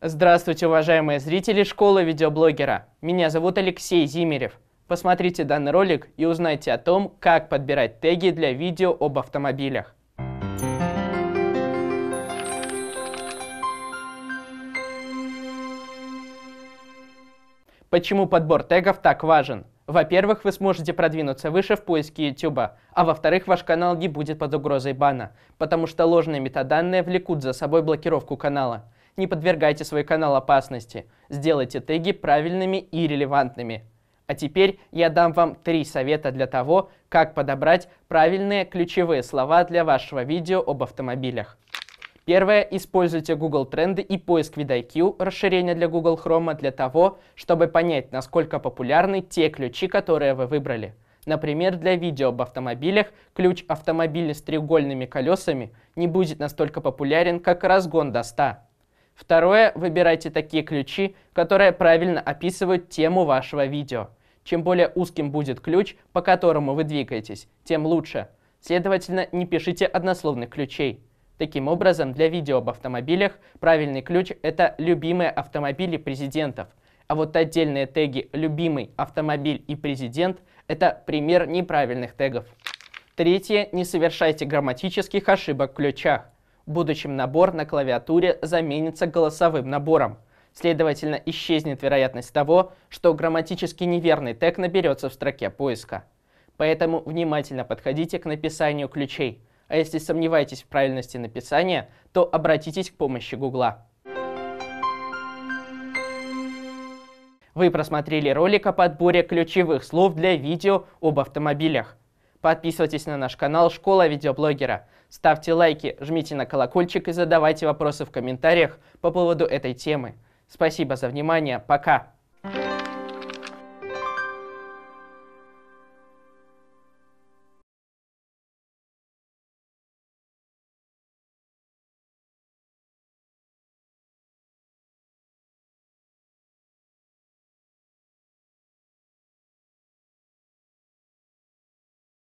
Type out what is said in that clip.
Здравствуйте, уважаемые зрители школы видеоблогера. Меня зовут Алексей Зимерев. Посмотрите данный ролик и узнайте о том, как подбирать теги для видео об автомобилях. Почему подбор тегов так важен? Во-первых, вы сможете продвинуться выше в поиске YouTube, а во-вторых, ваш канал не будет под угрозой бана, потому что ложные метаданные влекут за собой блокировку канала. Не подвергайте свой канал опасности. Сделайте теги правильными и релевантными. А теперь я дам вам три совета для того, как подобрать правильные ключевые слова для вашего видео об автомобилях. Первое. Используйте Google Тренды и поиск VidIQ, расширение для Google Chrome, для того, чтобы понять, насколько популярны те ключи, которые вы выбрали. Например, для видео об автомобилях ключ автомобиля с треугольными колесами не будет настолько популярен, как разгон до 100. Второе, выбирайте такие ключи, которые правильно описывают тему вашего видео. Чем более узким будет ключ, по которому вы двигаетесь, тем лучше. Следовательно, не пишите однословных ключей. Таким образом, для видео об автомобилях правильный ключ – это «любимые автомобили президентов», а вот отдельные теги «любимый автомобиль» и «президент» – это пример неправильных тегов. Третье. Не совершайте грамматических ошибок в ключах. В будущем набор на клавиатуре заменится голосовым набором. Следовательно, исчезнет вероятность того, что грамматически неверный тег наберется в строке поиска. Поэтому внимательно подходите к написанию ключей. А если сомневаетесь в правильности написания, то обратитесь к помощи Гугла. Вы просмотрели ролик о подборе ключевых слов для видео об автомобилях. Подписывайтесь на наш канал «Школа видеоблогера». Ставьте лайки, жмите на колокольчик и задавайте вопросы в комментариях по поводу этой темы. Спасибо за внимание, пока!